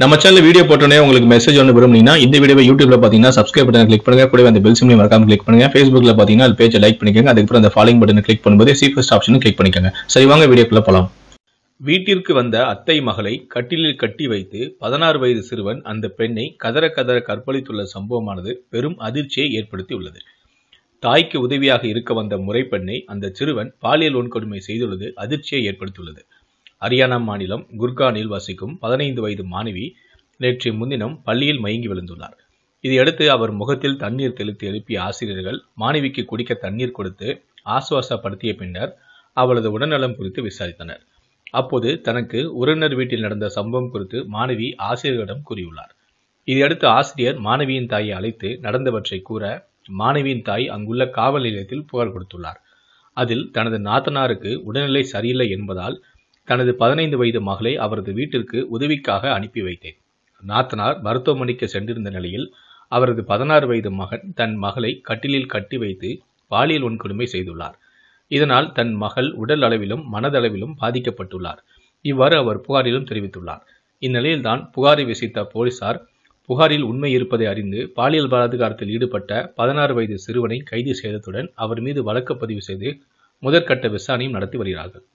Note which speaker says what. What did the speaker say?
Speaker 1: நம்ம channel video போட்டோன்னே உங்களுக்கு மெசேஜ் ஒன்று விரும்புனீங்கன்னா இந்த வீடியோ யூடியூப்ல பார்த்தீங்கன்னா சப்ஸ்கிரைப் பட்டன் கிளிக் பண்ணுங்க கூட அந்த பெல் சிம்லையும் மறக்காம கிளிக் பண்ணுங்க ஃபேஸ்புக்ல பார்த்தீங்கன்னா அது பேஜை லைக் பண்ணிக்கோங்க அதுக்கப்புறம் அந்த ஃபாலோயிங் பட்டன் கிளிக் பண்ணும்போது சீஃபஸ்ட் ஆப்ஷனும் கிளிக் பண்ணிக்கோங்க சரி வாங்க வீடியோக்குள்ள போகலாம் வீட்டிற்கு வந்த அத்தை மகளை கட்டிலில் கட்டி வைத்து பதினாறு வயது சிறுவன் அந்த பெண்ணை கதற கதற கற்பழித்துள்ள சம்பவமானது பெரும் அதிர்ச்சியை ஏற்படுத்தியுள்ளது தாய்க்கு உதவியாக இருக்க வந்த முறைப்பெண்ணை அந்த சிறுவன் பாலியல் வன்கொடுமை செய்துள்ளது அதிர்ச்சியை ஏற்படுத்தியுள்ளது ஹரியானா மாநிலம் குர்கானில் வசிக்கும் பதினைந்து வயது மாணவி நேற்று முன்தினம் பள்ளியில் மயங்கி விழுந்துள்ளார் இதையடுத்து அவர் முகத்தில் தண்ணீர் தெளித்து எழுப்பிய ஆசிரியர்கள் மாணவிக்கு குடிக்க தண்ணீர் கொடுத்து ஆசுவாசப்படுத்திய பின்னர் அவளது உடல்நலம் குறித்து விசாரித்தனர் அப்போது தனக்கு உறவினர் வீட்டில் நடந்த சம்பவம் குறித்து மாணவி ஆசிரியர்களிடம் கூறியுள்ளார் இதையடுத்து ஆசிரியர் மாணவியின் தாயை அழைத்து நடந்தவற்றை கூற மாணவியின் தாய் அங்குள்ள காவல் நிலையத்தில் புகார் கொடுத்துள்ளார் அதில் தனது நாத்தனாருக்கு உடல்நிலை சரியில்லை என்பதால் தனது பதினைந்து வயது மகளை அவரது வீட்டிற்கு உதவிக்காக அனுப்பி வைத்தேன் நாத்தனார் மருத்துவமனைக்கு சென்றிருந்த நிலையில் அவரது பதினாறு வயது மகன் தன் மகளை கட்டிலில் கட்டி வைத்து பாலியல் வன்கொடுமை செய்துள்ளார் இதனால் தன் மகள் உடல் அளவிலும் மனதளவிலும் பாதிக்கப்பட்டுள்ளார் இவ்வாறு அவர் புகாரிலும் தெரிவித்துள்ளார் இந்நிலையில்தான் புகாரை விசித்த போலீசார் புகாரில் உண்மை இருப்பதை அறிந்து பாலியல் பலாத்காரத்தில் ஈடுபட்ட பதினாறு வயது சிறுவனை கைது செய்ததுடன் அவர் மீது வழக்கு பதிவு செய்து முதற்கட்ட விசாரணையும் நடத்தி வருகிறார்கள்